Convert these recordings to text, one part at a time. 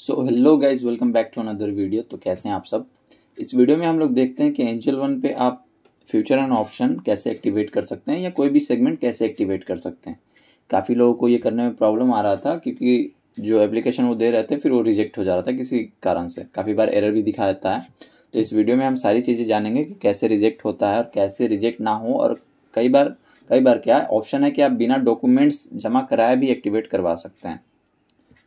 so hello guys welcome back to another video तो कैसे हैं आप सब इस वीडियो में हम लोग देखते हैं कि एंजल वन पे आप फ्यूचर एंड ऑप्शन कैसे एक्टिवेट कर सकते हैं या कोई भी सेगमेंट कैसे एक्टिवेट कर सकते हैं काफ़ी लोगों को ये करने में प्रॉब्लम आ रहा था क्योंकि जो एप्लीकेशन वो दे रहे थे फिर वो रिजेक्ट हो जा रहा था किसी कारण से काफ़ी बार एरर भी दिखा देता है तो इस वीडियो में हम सारी चीज़ें जानेंगे कि कैसे रिजेक्ट होता है और कैसे रिजेक्ट ना हो और कई बार कई बार क्या ऑप्शन है कि आप बिना डॉक्यूमेंट्स जमा कराए भी एक्टिवेट करवा सकते हैं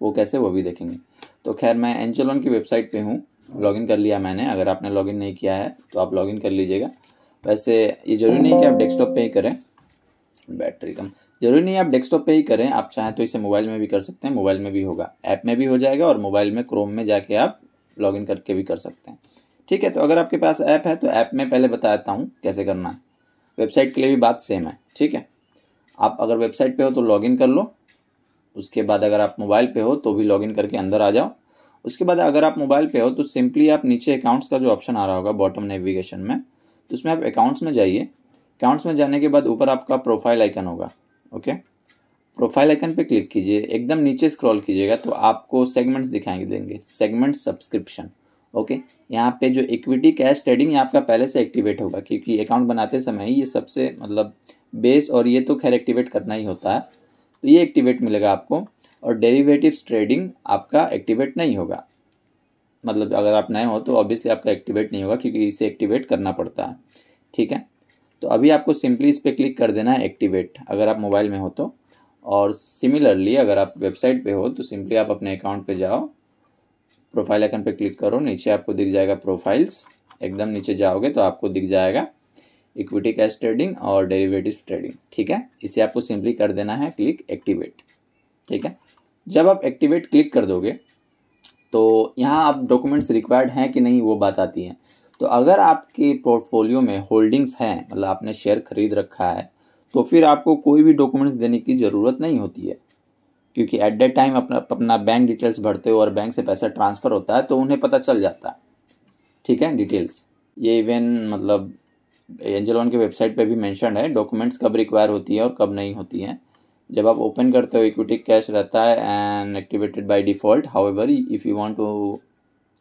वो कैसे वो भी देखेंगे तो खैर मैं एंजलॉन की वेबसाइट पे हूँ लॉगिन कर लिया मैंने अगर आपने लॉगिन नहीं किया है तो आप लॉगिन कर लीजिएगा वैसे ये ज़रूरी नहीं कि आप डेस्कटॉप पे ही करें बैटरी कम जरूरी नहीं आप डेस्कटॉप पे ही करें आप चाहें तो इसे मोबाइल में भी कर सकते हैं मोबाइल में भी होगा ऐप में भी हो जाएगा और मोबाइल में क्रोम में जाके आप लॉगिन करके भी कर सकते हैं ठीक है तो अगर आपके पास ऐप है तो ऐप में पहले बता देता हूँ कैसे करना है वेबसाइट के लिए भी बात सेम है ठीक है आप अगर वेबसाइट पे हो तो लॉगिन कर लो उसके बाद अगर आप मोबाइल पे हो तो भी लॉगिन करके अंदर आ जाओ उसके बाद अगर आप मोबाइल पे हो तो सिंपली आप नीचे अकाउंट्स का जो ऑप्शन आ रहा होगा बॉटम नेविगेशन में तो उसमें आप अकाउंट्स में जाइए अकाउंट्स में जाने के बाद ऊपर आपका प्रोफाइल आइकन होगा ओके प्रोफाइल आइकन पे क्लिक कीजिए एकदम नीचे स्क्रॉल कीजिएगा तो आपको सेगमेंट्स दिखाएंगे देंगे सेगमेंट सब्सक्रिप्शन ओके यहाँ पे जो इक्विटी कैश ट्रेडिंग ये आपका पहले से एक्टिवेट होगा क्योंकि अकाउंट बनाते समय ये सबसे मतलब बेस और ये तो खैर एक्टिवेट करना ही होता है तो ये एक्टिवेट मिलेगा आपको और डेरिवेटिव ट्रेडिंग आपका एक्टिवेट नहीं होगा मतलब अगर आप नए हो तो ऑब्वियसली आपका एक्टिवेट नहीं होगा क्योंकि इसे एक्टिवेट करना पड़ता है ठीक है तो अभी आपको सिंपली इस पर क्लिक कर देना है एक्टिवेट अगर आप मोबाइल में हो तो और सिमिलरली अगर आप वेबसाइट पे हो तो सिंपली आप अपने अकाउंट पे जाओ प्रोफाइल आइकन पे क्लिक करो नीचे आपको दिख जाएगा प्रोफाइल्स एकदम नीचे जाओगे तो आपको दिख जाएगा इक्विटी कैश ट्रेडिंग और डेरिवेटिव ट्रेडिंग ठीक है इसे आपको सिंपली कर देना है क्लिक एक्टिवेट ठीक है जब आप एक्टिवेट क्लिक कर दोगे तो यहाँ आप डॉक्यूमेंट्स रिक्वायर्ड हैं कि नहीं वो बात आती है तो अगर आपके पोर्टफोलियो में होल्डिंग्स हैं मतलब आपने शेयर खरीद रखा है तो फिर आपको कोई भी डॉक्यूमेंट्स देने की ज़रूरत नहीं होती है क्योंकि एट द टाइम अपना अपना बैंक डिटेल्स भरते हो और बैंक से पैसा ट्रांसफ़र होता है तो उन्हें पता चल जाता है ठीक है डिटेल्स ये इवन मतलब एंजल वन के वेबसाइट पे भी मैंशन है डॉक्यूमेंट्स कब रिक्वायर होती है और कब नहीं होती हैं जब आप ओपन करते हो इक्विटी कैश रहता है and activated by default however if you want to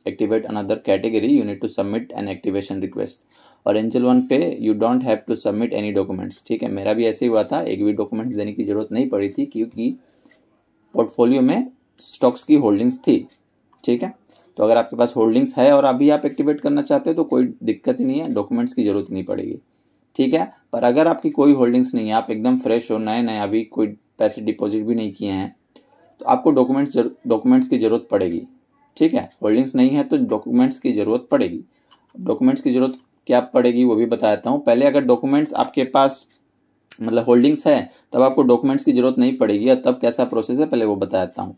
activate another category you need to submit an activation request और एंजल वन पे you don't have to submit any documents ठीक है मेरा भी ऐसे ही हुआ था एक भी डॉक्यूमेंट्स देने की ज़रूरत नहीं पड़ी थी क्योंकि पोर्टफोलियो में स्टॉक्स की होल्डिंग्स थी ठीक है तो अगर आपके पास होल्डिंग्स है और अभी आप एक्टिवेट करना चाहते हो तो कोई दिक्कत ही नहीं है डॉक्यूमेंट्स की ज़रूरत नहीं पड़ेगी ठीक है पर अगर आपकी कोई होल्डिंग्स नहीं है आप एकदम फ्रेश हो नए नए अभी कोई पैसे डिपॉजिट भी नहीं किए हैं तो आपको डॉक्यूमेंट्स डॉक्यूमेंट्स की ज़रूरत पड़ेगी ठीक है होल्डिंग्स नहीं है तो डॉक्यूमेंट्स की ज़रूरत पड़ेगी डॉक्यूमेंट्स की ज़रूरत क्या पड़ेगी वो भी बता देता हूँ पहले अगर डॉक्यूमेंट्स आपके पास मतलब होल्डिंग्स है तब आपको डॉक्यूमेंट्स की ज़रूरत नहीं पड़ेगी और तब कैसा प्रोसेस है पहले वो बता देता हूँ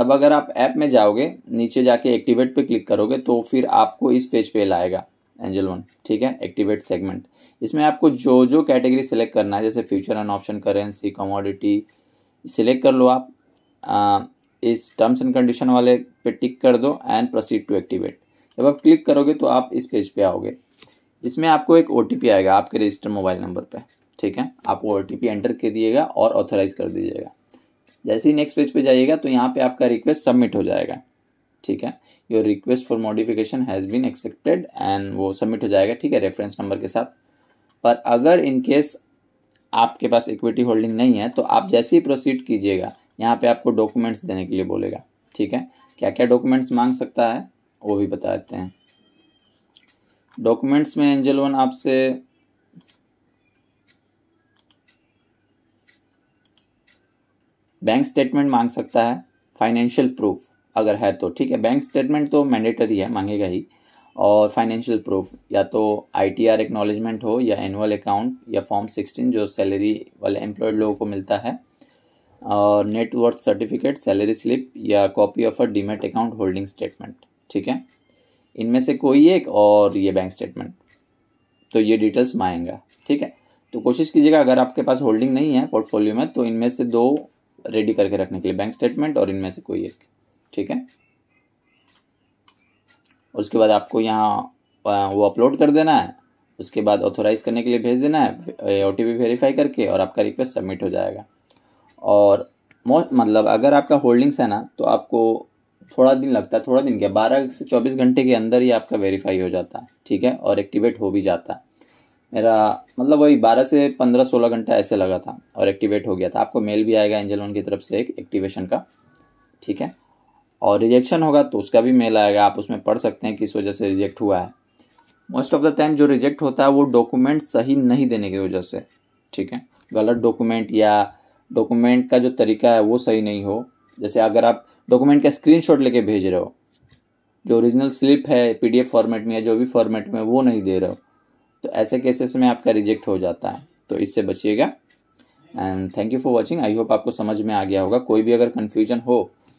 तब अगर आप ऐप में जाओगे नीचे जाके एक्टिवेट पे क्लिक करोगे तो फिर आपको इस पेज पे लाएगा एंजल वन ठीक है एक्टिवेट सेगमेंट इसमें आपको जो जो कैटेगरी सेलेक्ट करना है जैसे future and option currency commodity select कर लो आप आ, इस टर्म्स एंड कंडीशन वाले पे टिक कर दो एंड प्रोसीड टू एक्टिवेट जब आप क्लिक करोगे तो आप इस पेज पे आओगे इसमें आपको एक ओ आएगा आपके रजिस्टर मोबाइल नंबर पर ठीक है आप वो ओ एंटर करिएगा और ऑथोराइज़ कर दीजिएगा जैसे ही नेक्स्ट पेज पे जाइएगा तो यहाँ पे आपका रिक्वेस्ट सबमिट हो जाएगा ठीक है your request for modification has been accepted and वो सबमिट हो जाएगा ठीक है रेफरेंस नंबर के साथ पर अगर इन केस आपके पास इक्विटी होल्डिंग नहीं है तो आप जैसे ही प्रोसीड कीजिएगा यहाँ पे आपको डॉक्यूमेंट्स देने के लिए बोलेगा ठीक है क्या क्या डॉक्यूमेंट्स मांग सकता है वो भी बता देते हैं डॉक्यूमेंट्स में एंजल वन आपसे बैंक स्टेटमेंट मांग सकता है फाइनेंशियल प्रूफ अगर है तो ठीक है बैंक स्टेटमेंट तो मैंडेटरी है मांगेगा ही और फाइनेंशियल प्रूफ या तो आई टी आर एक्नॉलेजमेंट हो या एनुअल अकाउंट या फॉर्म सिक्सटीन जो सैलरी वाले एम्प्लॉयड लोगों को मिलता है और नेटवर्थ सर्टिफिकेट सैलरी स्लिप या copy of a demat account holding statement ठीक है इनमें से कोई एक और ये बैंक स्टेटमेंट तो ये डिटेल्स मांगेगा ठीक है तो कोशिश कीजिएगा अगर आपके पास होल्डिंग नहीं है पोर्टफोलियो में तो इनमें से दो रेडी करके रखने के लिए बैंक स्टेटमेंट और इनमें से कोई एक ठीक है उसके बाद आपको यहाँ वो अपलोड कर देना है उसके बाद ऑथोराइज़ करने के लिए भेज देना है ओ टी वेरीफाई करके और आपका रिक्वेस्ट सबमिट हो जाएगा और मतलब अगर आपका होल्डिंग्स है ना तो आपको थोड़ा दिन लगता है थोड़ा दिन क्या बारह से चौबीस घंटे के अंदर ही आपका वेरीफाई हो जाता है ठीक है और एक्टिवेट हो भी जाता है मेरा मतलब वही बारह से पंद्रह सोलह घंटा ऐसे लगा था और एक्टिवेट हो गया था आपको मेल भी आएगा एंजल वन की तरफ से एक एक्टिवेशन का ठीक है और रिजेक्शन होगा तो उसका भी मेल आएगा आप उसमें पढ़ सकते हैं किस वजह से रिजेक्ट हुआ है मोस्ट ऑफ द टाइम जो रिजेक्ट होता है वो डॉक्यूमेंट सही नहीं देने की वजह से ठीक है गलत डॉक्यूमेंट या डॉक्यूमेंट का जो तरीका है वो सही नहीं हो जैसे अगर आप डॉक्यूमेंट का स्क्रीन लेके भेज रहे हो जो ओरिजिनल स्लिप है पी फॉर्मेट में या जो भी फॉर्मेट में वो नहीं दे रहे हो तो ऐसे केसेस में आपका रिजेक्ट हो जाता है तो इससे बचिएगा and thank you for watching I hope आपको समझ में आ गया होगा कोई भी अगर कन्फ्यूजन हो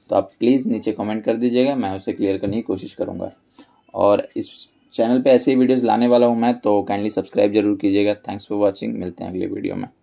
तो आप प्लीज़ नीचे कमेंट कर दीजिएगा मैं उसे क्लियर करने की कोशिश करूँगा और इस चैनल पे ऐसे ही वीडियोस लाने वाला हूँ मैं तो काइंडली सब्सक्राइब जरूर कीजिएगा थैंक्स फॉर वाचिंग मिलते हैं अगले वीडियो में